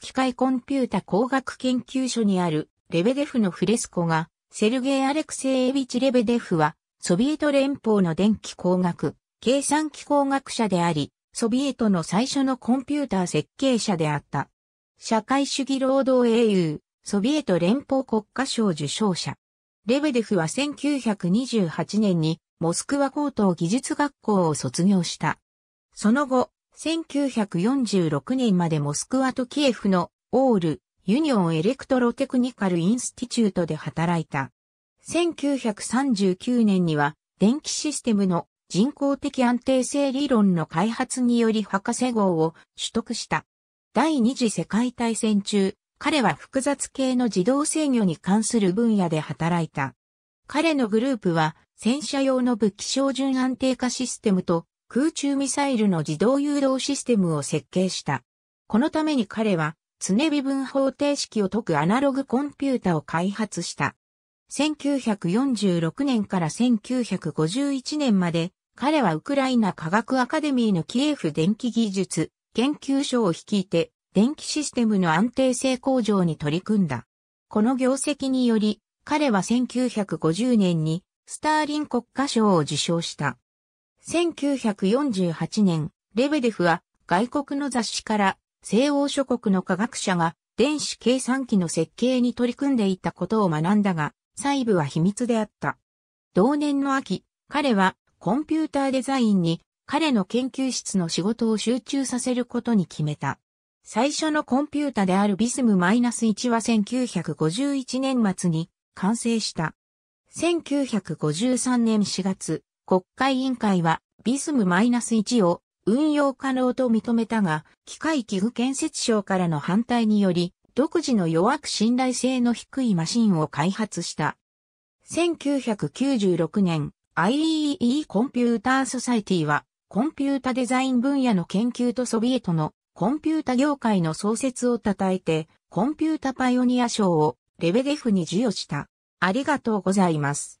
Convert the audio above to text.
機械コンピュータ工学研究所にあるレベデフのフレスコが、セルゲイ・アレクセイエビチ・レベデフは、ソビエト連邦の電気工学、計算機工学者であり、ソビエトの最初のコンピューター設計者であった。社会主義労働英雄、ソビエト連邦国家賞受賞者。レベデフは1928年にモスクワ高等技術学校を卒業した。その後、1946年までモスクワとキエフのオール・ユニオン・エレクトロテクニカル・インスティチュートで働いた。1939年には電気システムの人工的安定性理論の開発により博士号を取得した。第二次世界大戦中、彼は複雑系の自動制御に関する分野で働いた。彼のグループは戦車用の武器照準安定化システムと空中ミサイルの自動誘導システムを設計した。このために彼は、常微分方程式を解くアナログコンピュータを開発した。1946年から1951年まで、彼はウクライナ科学アカデミーのキエフ電気技術研究所を率いて、電気システムの安定性向上に取り組んだ。この業績により、彼は1950年にスターリン国家賞を受賞した。1948年、レベデフは外国の雑誌から西欧諸国の科学者が電子計算機の設計に取り組んでいたことを学んだが、細部は秘密であった。同年の秋、彼はコンピューターデザインに彼の研究室の仕事を集中させることに決めた。最初のコンピュータであるビスム -1 は1951年末に完成した。1953年4月、国会委員会は BISM-1 を運用可能と認めたが、機械器具建設省からの反対により、独自の弱く信頼性の低いマシンを開発した。1996年、IEEE コンピューターソサイティは、コンピュータデザイン分野の研究とソビエトのコンピュータ業界の創設を称えて、コンピュータパイオニア賞をレベデフに授与した。ありがとうございます。